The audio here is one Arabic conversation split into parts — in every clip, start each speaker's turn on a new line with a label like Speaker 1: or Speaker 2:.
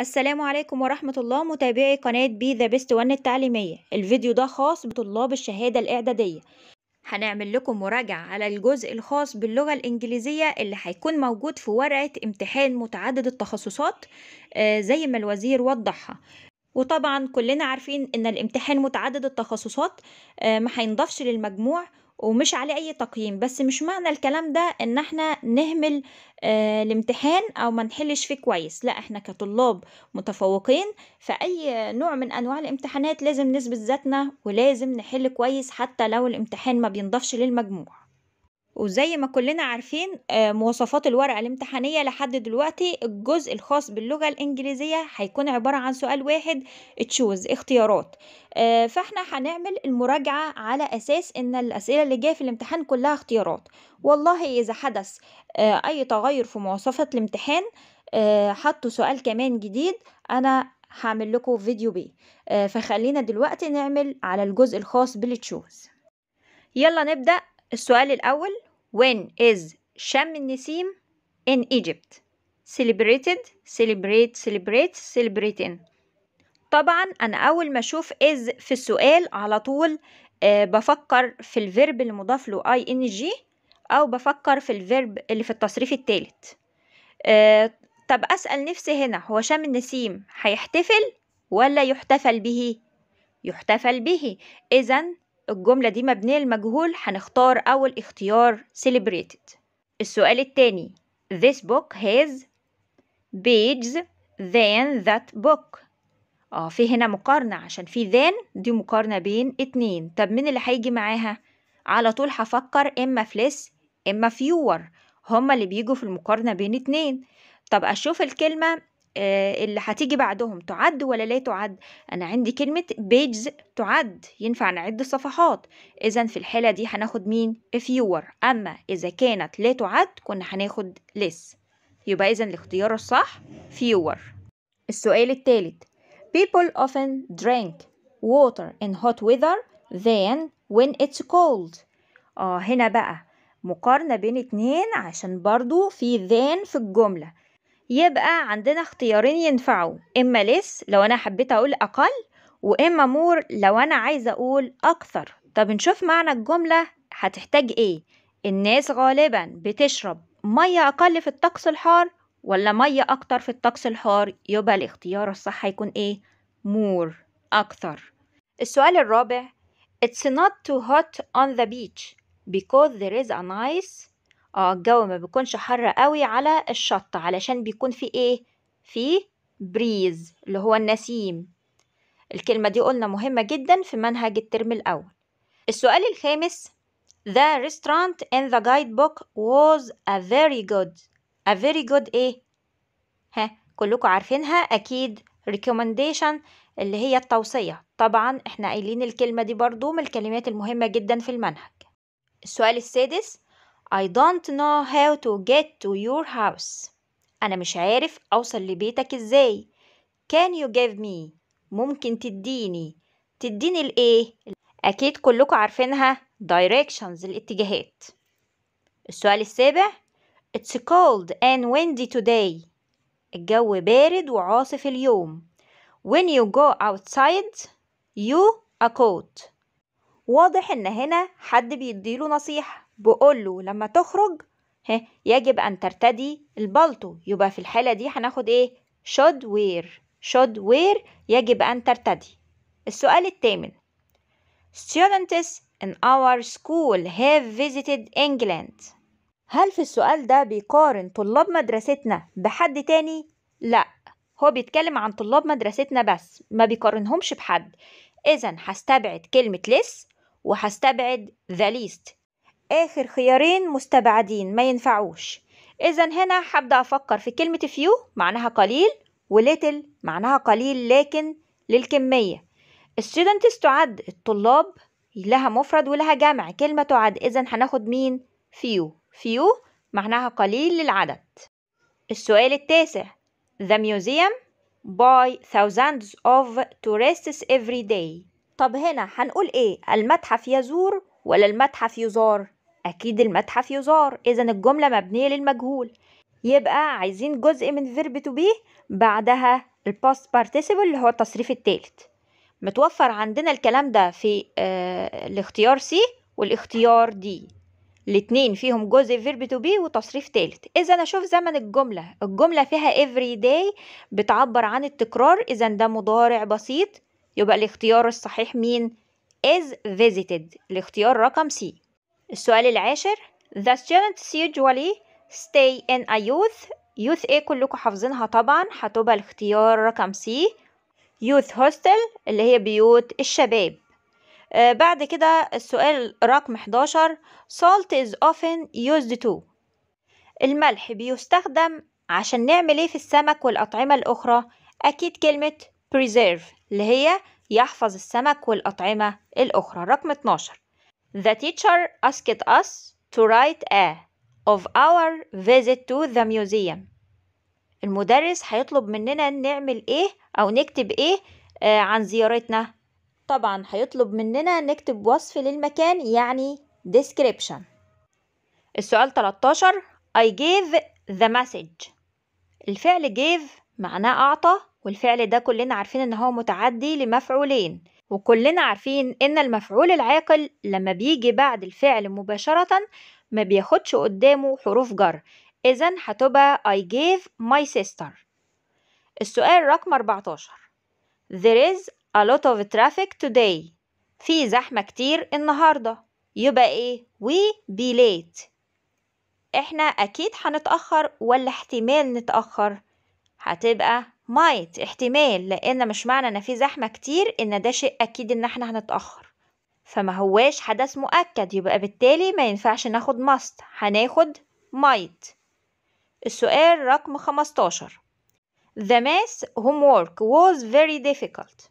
Speaker 1: السلام عليكم ورحمة الله متابعي قناة بي ذا بيست وان التعليمية الفيديو ده خاص بطلاب الشهادة الإعدادية هنعمل لكم مراجعة على الجزء الخاص باللغة الإنجليزية اللي هيكون موجود في ورقة امتحان متعدد التخصصات آه، زي ما الوزير وضحها وطبعا كلنا عارفين ان الامتحان متعدد التخصصات آه، ما هينضافش للمجموع ومش عليه اي تقييم بس مش معنى الكلام ده ان احنا نهمل آه، الامتحان او ما نحلش فيه كويس لا احنا كطلاب متفوقين في اي نوع من انواع الامتحانات لازم نثبت ذاتنا ولازم نحل كويس حتى لو الامتحان ما بينضفش للمجموع وزي ما كلنا عارفين آه، مواصفات الورقة الامتحانية لحد دلوقتي الجزء الخاص باللغة الإنجليزية هيكون عبارة عن سؤال واحد تشوز اختيارات آه، فاحنا هنعمل المراجعة على أساس إن الأسئلة اللي جاية في الامتحان كلها اختيارات والله إذا حدث آه، أي تغير في مواصفات الامتحان حطوا سؤال كمان جديد أنا هعمل لكم فيديو بيه فخلينا دلوقتي نعمل على الجزء الخاص بالتشوز يلا نبدأ السؤال الأول When is شم النسيم in Egypt celebrated celebrate celebrate celebrating طبعا أنا أول ما أشوف is في السؤال على طول أه بفكر في الفيرب المضاف له ing أو بفكر في الفيرب اللي في التصريف الثالث أه طب أسأل نفسي هنا هو شم النسيم هيحتفل ولا يحتفل به؟ يحتفل به إذن الجملة دي مبنية المجهول هنختار أول اختيار celebrated السؤال التاني This book has pages than that book اه في هنا مقارنة عشان في than دي مقارنة بين اتنين طب مين اللي هيجي معاها؟ على طول هفكر إما في less إما في fewer هما اللي بيجوا في المقارنة بين اتنين طب أشوف الكلمة آه، اللي هتيجي بعدهم تعد ولا لا تعد انا عندي كلمة بيجز تعد ينفع نعد الصفحات اذا في الحالة دي هناخد مين فيور اما اذا كانت لا تعد كنا هناخد لس يبقى اذا الاختيار الصح fewer السؤال الثالث people often drink water in hot weather than when it's cold اه هنا بقى مقارنة بين اتنين عشان برضو في ذان في الجملة يبقى عندنا اختيارين ينفعوا إما لس لو أنا حبيت أقول أقل وإما مور لو أنا عايزة أقول أكثر طب نشوف معنى الجملة هتحتاج إيه الناس غالبا بتشرب مية أقل في الطقس الحار ولا مية أكتر في الطقس الحار يبقى الاختيار الصح هيكون إيه more أكثر السؤال الرابع It's not too hot on the beach because there is a nice اه الجو ما بيكونش حر قوي على الشط علشان بيكون في ايه في بريز اللي هو النسيم الكلمة دي قلنا مهمة جدا في منهج الترم الأول السؤال الخامس The restaurant in the guidebook was a very good a very good ايه ها كلكم عارفينها أكيد recommendation اللي هي التوصية طبعا احنا قايلين الكلمة دي برضو من الكلمات المهمة جدا في المنهج السؤال السادس I don't know how to get to your house أنا مش عارف أوصل لبيتك إزاي Can you give me ممكن تديني تديني الإيه؟ أكيد كلكم عارفينها directions الاتجاهات السؤال السابع It's cold and windy today الجو بارد وعاصف اليوم When you go outside you a coat واضح إن هنا حد بيديله نصيحة بقول له لما تخرج ها يجب أن ترتدي البلطو يبقى في الحالة دي هناخد إيه should wear should wear يجب أن ترتدي السؤال الثامن students in our school have visited England هل في السؤال ده بيقارن طلاب مدرستنا بحد تاني؟ لا هو بيتكلم عن طلاب مدرستنا بس ما بيقارنهمش بحد إذا هستبعد كلمة less وهستبعد the least آخر خيارين مستبعدين ما ينفعوش إذا هنا هبدأ أفكر في كلمة فيو معناها قليل وليتل معناها قليل لكن للكمية students تعد الطلاب لها مفرد ولها جمع كلمة تعد إذا هناخد مين فيو فيو معناها قليل للعدد السؤال التاسع The museum by thousands of tourists every day طب هنا هنقول ايه المتحف يزور ولا المتحف يزار أكيد المتحف يزار إذا الجملة مبنية للمجهول يبقى عايزين جزء من فيرب تو بي بعدها الباست بارتيسيبل اللي هو التصريف التالت متوفر عندنا الكلام ده في آه الاختيار سي والاختيار دي الاتنين فيهم جزء فيرب تو بي وتصريف تالت اذا اشوف زمن الجملة الجملة فيها every day بتعبر عن التكرار اذا ده مضارع بسيط يبقى الاختيار الصحيح مين is visited الاختيار رقم سي السؤال العاشر The students usually stay in a youth youth ايه كلكم حافظينها طبعا هتبقى الاختيار رقم سي youth hostel اللي هي بيوت الشباب آه، بعد كده السؤال رقم 11 salt is often used to الملح بيستخدم عشان نعمل ايه في السمك والأطعمة الأخرى أكيد كلمة preserve اللي هي يحفظ السمك والأطعمة الأخرى رقم 12 The teacher asked us to write a of our visit to the museum. المدرس هيطلب مننا نعمل ايه او نكتب ايه آه عن زيارتنا طبعا هيطلب مننا نكتب وصف للمكان يعني description السؤال 13 I gave the message الفعل gave معناه أعطى والفعل ده كلنا عارفين إن هو متعدي لمفعولين وكلنا عارفين إن المفعول العاقل لما بيجي بعد الفعل مباشرة ما بياخدش قدامه حروف جر إذن هتبقى I gave my sister السؤال رقم 14 There is a lot of traffic today في زحمة كتير النهاردة يبقى إيه we be late إحنا أكيد هنتأخر ولا احتمال نتأخر هتبقى might احتمال لان مش معنى ان في زحمه كتير ان ده شيء اكيد ان احنا هنتاخر فما هواش حدث مؤكد يبقى بالتالي ما ينفعش ناخد must هناخد might السؤال رقم 15 The math homework was very difficult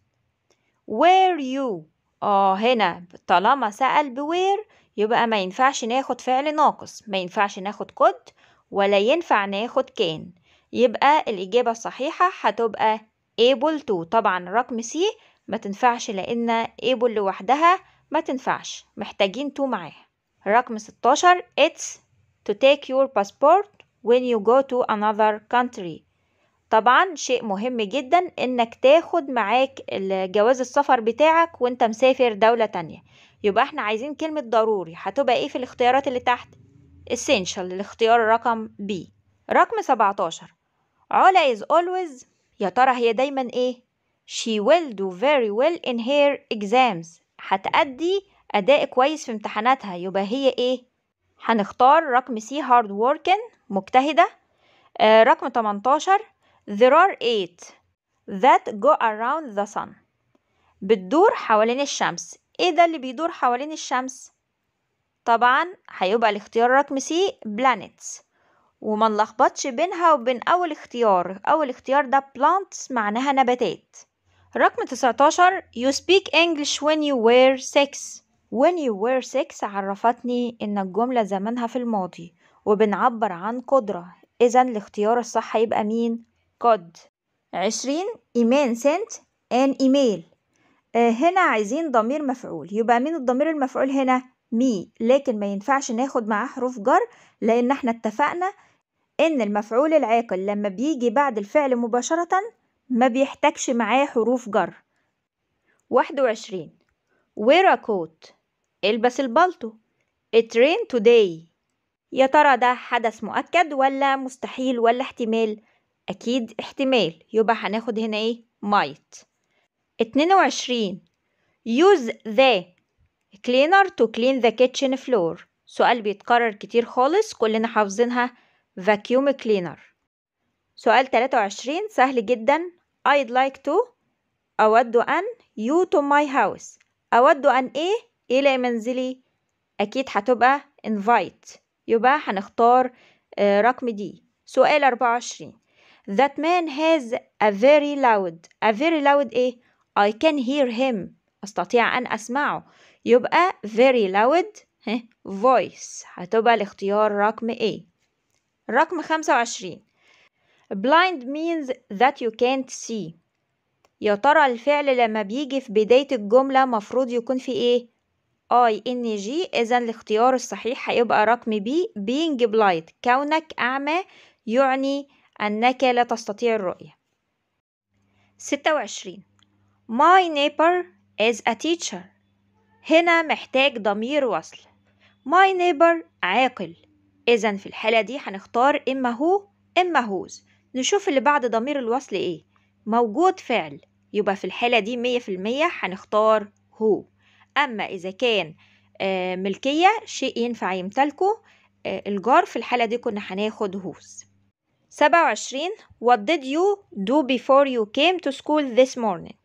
Speaker 1: Where you اه هنا طالما سأل بوير يبقى ما ينفعش ناخد فعل ناقص ما ينفعش ناخد could ولا ينفع ناخد كان يبقى الإجابة الصحيحة هتبقى able to طبعا رقم سي ما تنفعش لأن able لوحدها ما تنفعش محتاجين to معاه رقم 16 it's to take your passport when you go to another country طبعا شيء مهم جدا انك تاخد معاك جواز السفر بتاعك وانت مسافر دولة تانية يبقى احنا عايزين كلمة ضروري هتبقى ايه في الاختيارات اللي تحت essential الاختيار رقم B رقم 17 علا is always يا ترى هي دايما ايه she will do very well in her exams هتأدي أداء كويس في امتحاناتها يبقى هي ايه هنختار رقم سي hard working مجتهدة آه رقم 18 there are eight that go around the sun بتدور حوالين الشمس ايه ده اللي بيدور حوالين الشمس طبعا هيبقى الاختيار رقم سي planets وما نلخبطش بينها وبين أول اختيار أول اختيار ده plants معناها نباتات رقم 19 you speak English when you wear sex when you wear sex عرفتني إن الجملة زمانها في الماضي وبنعبر عن قدرة إذا الاختيار الصح يبقى مين؟ قد عشرين إيمان sent ان email آه، هنا عايزين ضمير مفعول يبقى مين الضمير المفعول هنا؟ مي لكن ما ينفعش ناخد معاه حروف جر لأن احنا اتفقنا إن المفعول العاقل لما بيجي بعد الفعل مباشرة ما بيحتاجش معاه حروف جر واحد وعشرين wear a coat البس البلطو it rained today يا ترى ده حدث مؤكد ولا مستحيل ولا احتمال أكيد احتمال يبقى هناخد هنا ايه might اتنين وعشرين use the cleaner to clean the kitchen floor سؤال بيتكرر كتير خالص كلنا حافظينها vacuum cleaner سؤال 23 سهل جدا I'd like to أود أن you to my house أود أن إيه إلى منزلي أكيد هتبقى invite يبقى هنختار رقم دي سؤال 24 That man has a very loud a very loud إيه I can hear him أستطيع أن أسمعه يبقى very loud voice هتبقى الاختيار رقم A رقم 25 blind means that you can't see يا ترى الفعل لما بيجي في بداية الجملة مفروض يكون في ايه ING ان اذا الاختيار الصحيح هيبقى رقم B being blind كونك اعمى يعني انك لا تستطيع الرؤية 26 my neighbor is a teacher هنا محتاج ضمير وصل my neighbor عاقل إذا في الحالة دي هنختار إما هو إما هوز نشوف اللي بعد ضمير الوصل إيه موجود فعل يبقى في الحالة دي مية في المية هنختار هو أما إذا كان آه، ملكية شيء ينفع يمتلكه آه، الجار في الحالة دي كنا هناخد هوز سبعة وعشرين What did you do before you came to school this morning؟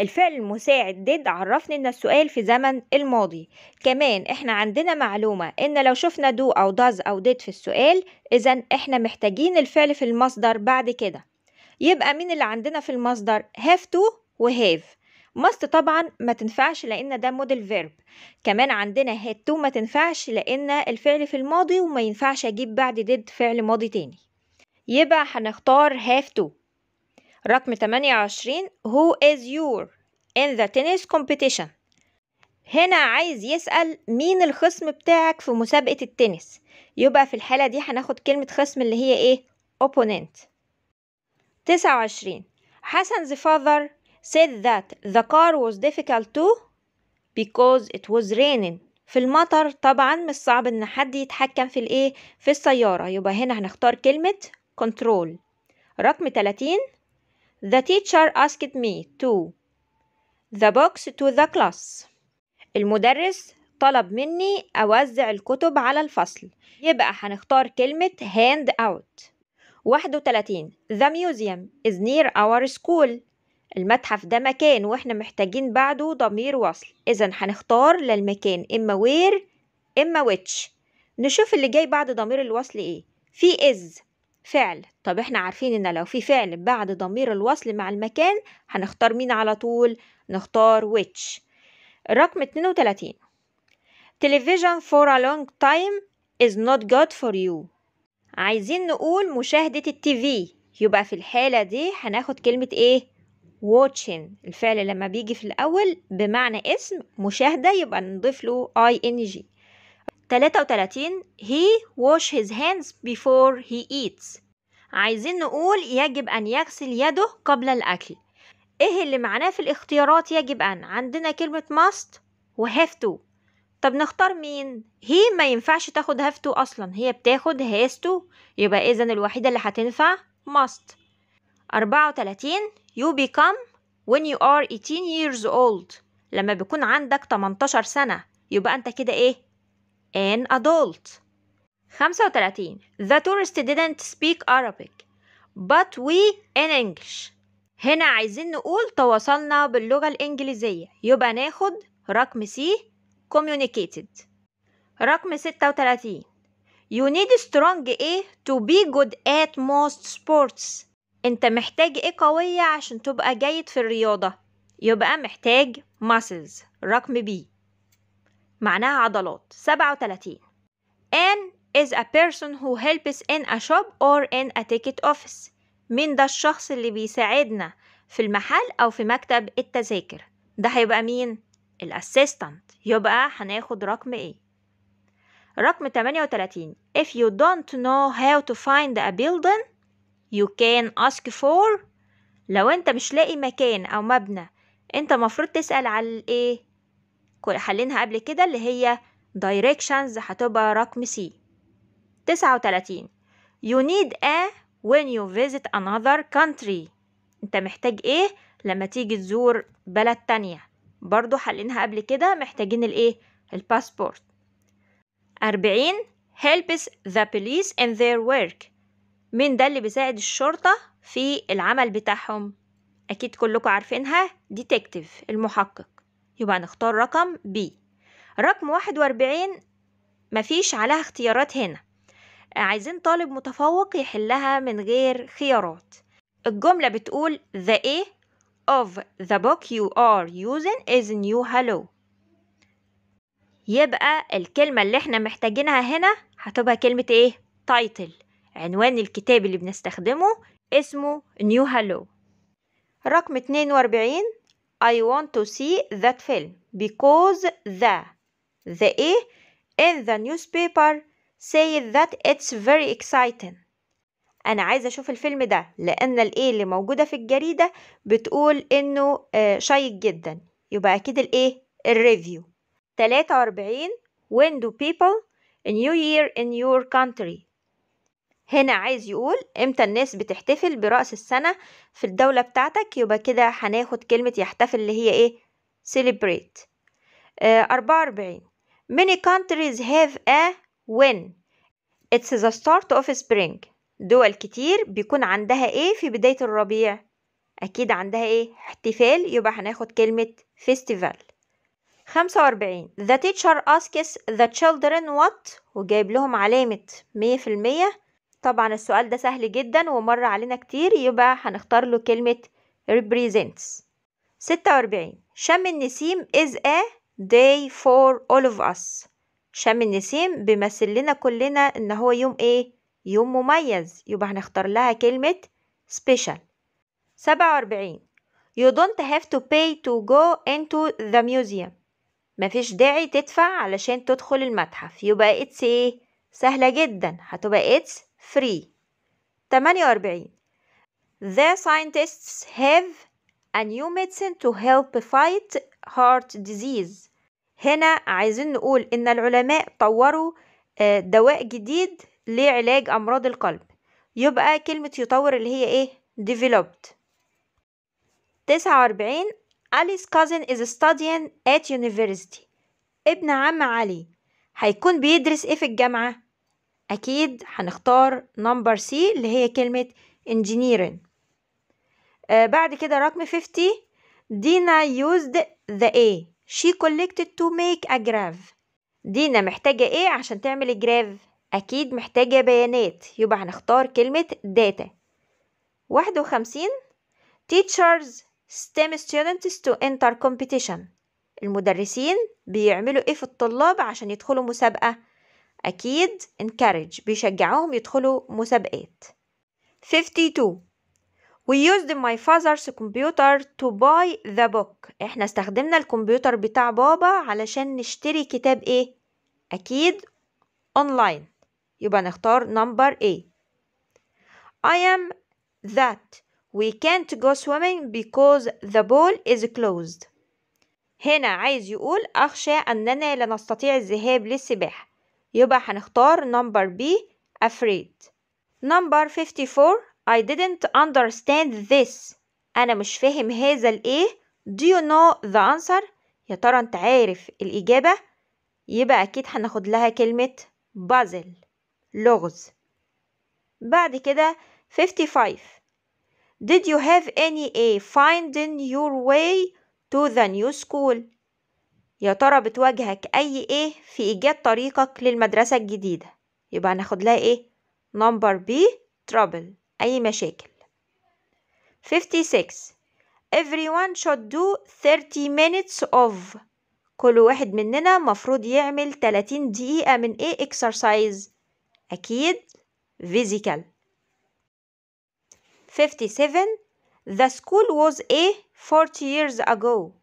Speaker 1: الفعل المساعد did عرفني ان السؤال في زمن الماضي كمان احنا عندنا معلومة ان لو شفنا do او does او did في السؤال اذا احنا محتاجين الفعل في المصدر بعد كده يبقى مين اللي عندنا في المصدر have to و have must طبعا ما تنفعش لان ده موديل فيرب كمان عندنا had to ما تنفعش لان الفعل في الماضي وما ينفعش اجيب بعد did فعل ماضي تاني يبقى هنختار have to رقم 28 Who is your in the tennis competition هنا عايز يسأل مين الخصم بتاعك في مسابقة التنس يبقى في الحالة دي هناخد كلمة خصم اللي هي ايه opponent 29 Hassan's father said that the car was difficult to because it was raining في المطر طبعا مش صعب ان حد يتحكم في الايه في السيارة يبقى هنا هنختار كلمة control رقم 30 The teacher asked me to the books to the class المدرس طلب مني أوزع الكتب على الفصل يبقى هنختار كلمة hand out 31 The museum is near our school المتحف ده مكان واحنا محتاجين بعده ضمير وصل إذا هنختار للمكان إما where إما which نشوف اللي جاي بعد ضمير الوصل إيه في is فعل طب احنا عارفين ان لو في فعل بعد ضمير الوصل مع المكان هنختار مين على طول نختار which رقم 32 television for a long time is not good for you عايزين نقول مشاهدة التيفي يبقى في الحالة دي هناخد كلمة ايه watching الفعل لما بيجي في الأول بمعنى اسم مشاهدة يبقى نضيف له ing 33 he wash his hands before he eats عايزين نقول يجب أن يغسل يده قبل الأكل إيه اللي معناه في الاختيارات يجب أن عندنا كلمة must و have to طب نختار مين هي ما ينفعش تاخد have to أصلا هي بتاخد has to يبقى إذا الوحيدة اللي هتنفع must 34 you become when you are 18 years old لما بيكون عندك 18 سنة يبقى أنت كده إيه an adult 35 The tourist didn't speak Arabic but we in English هنا عايزين نقول تواصلنا باللغة الإنجليزية يبقى ناخد رقم C communicated رقم 36 You need strong A to be good at most sports انت محتاج ايه قوية عشان تبقى جيد في الرياضة يبقى محتاج muscles رقم B معناها عضلات 37 ان is a person who helps in a shop or in a ticket office مين ده الشخص اللي بيساعدنا في المحل أو في مكتب التذاكر ده هيبقى مين؟ الأسيستنت يبقى هناخد رقم إيه؟ رقم 38 If you don't know how to find a building you can ask for لو انت مش لاقي مكان أو مبنى انت مفروض تسأل على الايه؟ حلينها قبل كده اللي هي directions هتبقى رقم C 39 you need a when you visit another country انت محتاج ايه لما تيجي تزور بلد تانية برضو حلينها قبل كده محتاجين الايه الباسبورت 40 helps the police in their work مين ده اللي بيساعد الشرطة في العمل بتاعهم أكيد كلكم عارفينها ديتكتيف المحقق يبقى هنختار رقم B رقم واحد وأربعين مفيش عليها اختيارات هنا عايزين طالب متفوق يحلها من غير خيارات الجملة بتقول The A of the book you are using is new hello يبقى الكلمة اللي احنا محتاجينها هنا هتبقى كلمة ايه؟ تايتل عنوان الكتاب اللي بنستخدمه اسمه نيو هالو رقم 42 I want to see that film because the the إيه in the newspaper say that it's very exciting أنا عايزة أشوف الفيلم ده لأن الإيه اللي موجودة في الجريدة بتقول إنه شيق جدا يبقى أكيد الإيه الريفيو 43 When do people a new year in your country هنا عايز يقول امتى الناس بتحتفل برأس السنة في الدولة بتاعتك يبقى كده هناخد كلمة يحتفل اللي هي ايه celebrate آه، أربعة وأربعين many countries have a when it's the start of spring دول كتير بيكون عندها ايه في بداية الربيع أكيد عندها ايه احتفال يبقى هناخد كلمة festival واربعين the teacher asks the children what وجايب لهم علامة مية في المية طبعا السؤال ده سهل جدا ومر علينا كتير يبقى هنختار له كلمة represents 46 شم النسيم is a day for all of us شم النسيم بيمثل لنا كلنا ان هو يوم ايه يوم مميز يبقى هنختار لها كلمة special 47 you don't have to pay to go into the museum مفيش داعي تدفع علشان تدخل المتحف يبقى it's ايه سهلة جدا هتبقى it's 3 48 The scientists have a new medicine to help fight heart disease هنا عايزين نقول إن العلماء طوروا آه، دواء جديد لعلاج أمراض القلب يبقى كلمة يطور اللي هي إيه developed 49 Ali's cousin is studying at university ابن عم علي هيكون بيدرس إيه في الجامعة أكيد هنختار نمبر سي اللي هي كلمة engineering آه بعد كده رقم 50 دينا used the A she collected to make a graph دينا محتاجة ايه عشان تعمل الجراف أكيد محتاجة بيانات يبقى هنختار كلمة data واحد وخمسين teachers STEM students to enter competition المدرسين بيعملوا ايه في الطلاب عشان يدخلوا مسابقة أكيد encourage بيشجعوهم يدخلوا مسابقات 52 We used my father's computer to buy the book احنا استخدمنا الكمبيوتر بتاع بابا علشان نشتري كتاب ايه أكيد online يبقى نختار number A I am that we can't go swimming because the pool is closed هنا عايز يقول أخشى أننا لا نستطيع الذهاب للسباحة يبقى هنختار number B afraid number 54 I didn't understand this أنا مش فاهم هذا الإيه do you know the answer يا ترى أنت عارف الإجابة يبقى أكيد هناخد لها كلمة بازل لغز بعد كده 55 Did you have any A finding your way to the new school يا ترى بتواجهك أي إيه في إيجاد طريقك للمدرسة الجديدة يبقى هناخد لها إيه نمبر بي trouble أي مشاكل 56 everyone should do 30 minutes of كل واحد مننا مفروض يعمل 30 دقيقة من ايه exercise أكيد physical 57 the school was a 40 years ago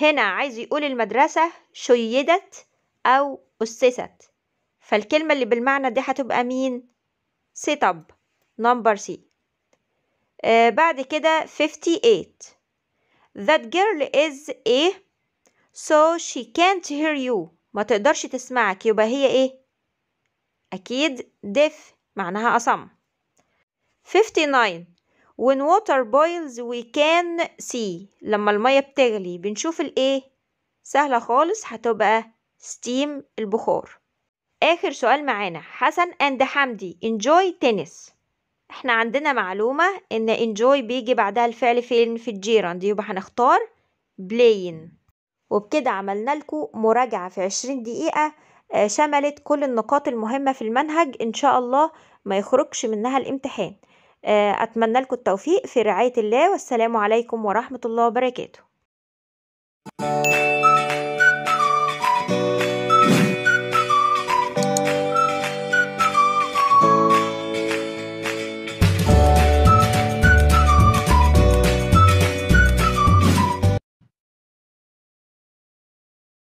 Speaker 1: هنا عايز يقول المدرسة شيدت أو أسست فالكلمة اللي بالمعنى دي هتبقى مين؟ set up number C آه بعد كده 58 That girl is a so she can't hear you ما تقدرش تسمعك يبقى هي ايه؟ أكيد deaf معناها أصم 59 when water boils we can see لما المية بتغلي بنشوف الايه سهلة خالص هتبقى steam البخار آخر سؤال معانا حسن and حمدي enjoy tennis احنا عندنا معلومة ان enjoy بيجي بعدها الفعل فين في الجيران دي يبقى هنختار playing وبكده عملنا لكم مراجعة في 20 دقيقة آه، شملت كل النقاط المهمة في المنهج ان شاء الله ما يخرجش منها الامتحان آه، أتمنى لكم التوفيق في رعاية الله والسلام عليكم ورحمة الله وبركاته